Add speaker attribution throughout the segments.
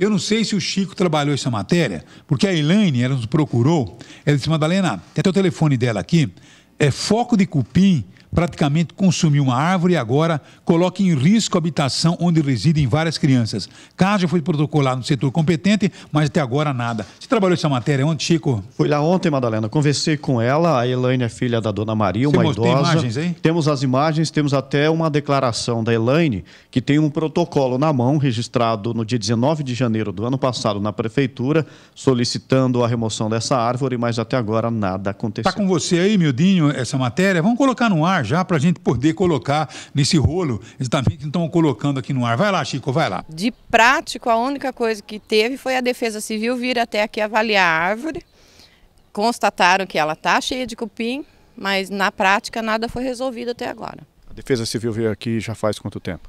Speaker 1: Eu não sei se o Chico trabalhou essa matéria, porque a Elaine, ela nos procurou, ela disse, Madalena, tem até o telefone dela aqui, é foco de cupim praticamente consumiu uma árvore e agora coloca em risco a habitação onde residem várias crianças. Caso foi protocolado no setor competente, mas até agora nada. Você trabalhou essa matéria ontem, Chico?
Speaker 2: Fui lá ontem, Madalena. Conversei com ela. A Elaine é filha da dona Maria, Você uma idosa. Tem imagens, hein? Temos as imagens, temos até uma declaração da Elaine, que tem um protocolo na mão, registrado no dia 19 de janeiro do ano passado na prefeitura, solicitando a remoção dessa árvore, mas até agora
Speaker 1: nada aconteceu. Está com você aí, Mildinho, essa matéria? Vamos colocar no ar já para a gente poder colocar nesse rolo exatamente então estão colocando aqui no ar. Vai lá, Chico, vai lá.
Speaker 3: De prático, a única coisa que teve foi a Defesa Civil vir até aqui avaliar a árvore. Constataram que ela está cheia de cupim, mas na prática nada foi resolvido até agora.
Speaker 2: A Defesa Civil veio aqui já faz quanto tempo?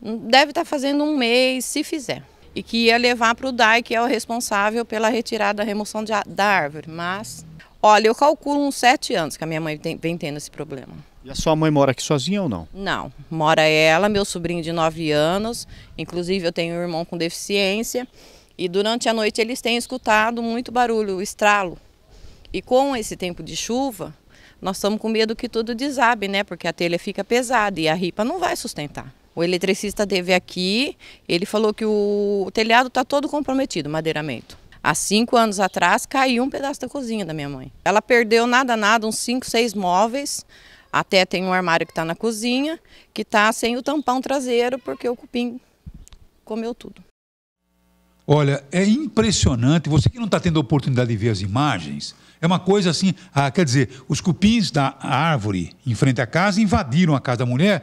Speaker 3: Deve estar tá fazendo um mês, se fizer. E que ia levar para o DAI, que é o responsável pela retirada, remoção de, da árvore. Mas, olha, eu calculo uns sete anos que a minha mãe tem, vem tendo esse problema. E
Speaker 2: a sua mãe mora aqui sozinha ou não?
Speaker 3: Não, mora ela, meu sobrinho de 9 anos, inclusive eu tenho um irmão com deficiência, e durante a noite eles têm escutado muito barulho, estralo. E com esse tempo de chuva, nós estamos com medo que tudo desabe, né? Porque a telha fica pesada e a ripa não vai sustentar. O eletricista teve aqui, ele falou que o telhado está todo comprometido, madeiramento. Há cinco anos atrás caiu um pedaço da cozinha da minha mãe. Ela perdeu nada, nada, uns cinco, seis móveis, até tem um armário que está na cozinha, que está sem o tampão traseiro, porque o cupim comeu tudo.
Speaker 1: Olha, é impressionante. Você que não está tendo a oportunidade de ver as imagens, é uma coisa assim. Ah, quer dizer, os cupins da árvore em frente à casa invadiram a casa da mulher.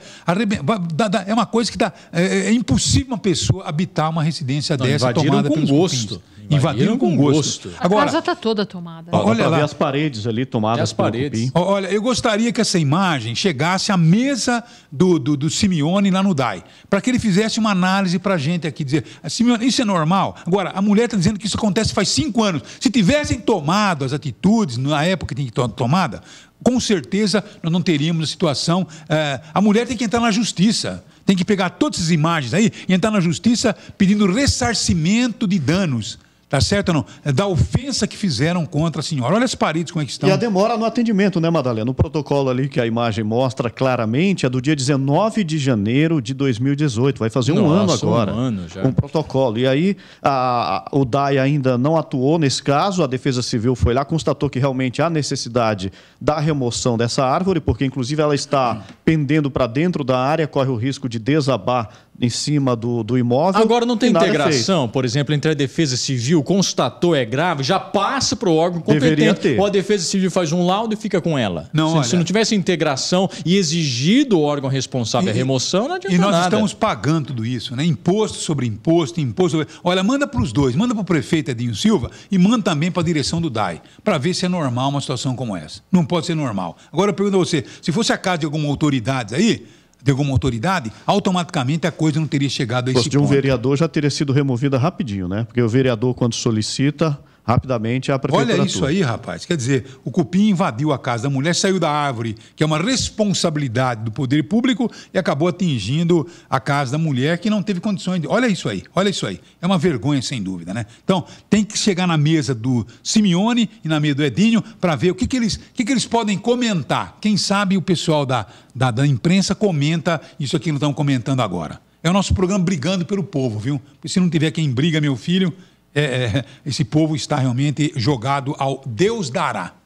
Speaker 1: É uma coisa que dá. É, é, é impossível uma pessoa habitar uma residência não, dessa tomada com pelos gosto. Cupins invadiram, com, gosto. gosto. Agora, a casa
Speaker 2: está toda tomada. olha lá. as
Speaker 1: paredes ali tomadas. As paredes. Olha, eu gostaria que essa imagem chegasse à mesa do, do, do Simeone lá no DAI, para que ele fizesse uma análise para a gente aqui, dizer, ah, Simeone, isso é normal? Agora, a mulher está dizendo que isso acontece faz cinco anos. Se tivessem tomado as atitudes na época que tem que tomar tomada, com certeza nós não teríamos a situação. É, a mulher tem que entrar na justiça. Tem que pegar todas essas imagens aí e entrar na justiça pedindo ressarcimento de danos. Tá certo ou não? É da ofensa que fizeram contra a senhora. Olha as paredes como é que estão. E a
Speaker 2: demora no atendimento, né, Madalena? No protocolo ali que a imagem mostra claramente é do dia 19 de janeiro de 2018. Vai fazer Nossa, um ano agora. Um ano já. Um protocolo. E aí a, o DAI ainda não atuou nesse caso. A Defesa Civil foi lá, constatou que realmente há necessidade da remoção dessa árvore, porque inclusive ela está pendendo para dentro da área, corre o risco de desabar em cima do, do imóvel. Agora não tem é integração, é por exemplo, entre a Defesa Civil constatou é grave, já passa para o órgão competente. Ou a Defesa Civil faz um laudo e fica com ela. Não, se, olha, se não tivesse integração e exigido o órgão
Speaker 1: responsável e, a remoção, não adianta E nós nada. estamos pagando tudo isso, né? Imposto sobre imposto, imposto sobre... Olha, manda para os dois, manda para o prefeito Edinho Silva e manda também para a direção do DAI, para ver se é normal uma situação como essa. Não pode ser normal. Agora eu pergunto a você, se fosse a casa de alguma autoridade aí de alguma autoridade, automaticamente a coisa não teria chegado a esse ponto. de um
Speaker 2: vereador já teria sido removida rapidinho, né? Porque o vereador, quando solicita, rapidamente à prefeitura. Olha isso aí, rapaz. Quer
Speaker 1: dizer, o cupim invadiu a casa da mulher, saiu da árvore, que é uma responsabilidade do poder público, e acabou atingindo a casa da mulher que não teve condições de. Olha isso aí, olha isso aí. É uma vergonha, sem dúvida, né? Então, tem que chegar na mesa do Simeone e na mesa do Edinho para ver o que, que, eles, o que, que eles podem comentar. Quem sabe o pessoal da, da, da imprensa comenta isso aqui que não estão comentando agora. É o nosso programa Brigando pelo Povo, viu? Porque se não tiver quem briga, meu filho, é, é, esse povo está realmente jogado ao Deus dará.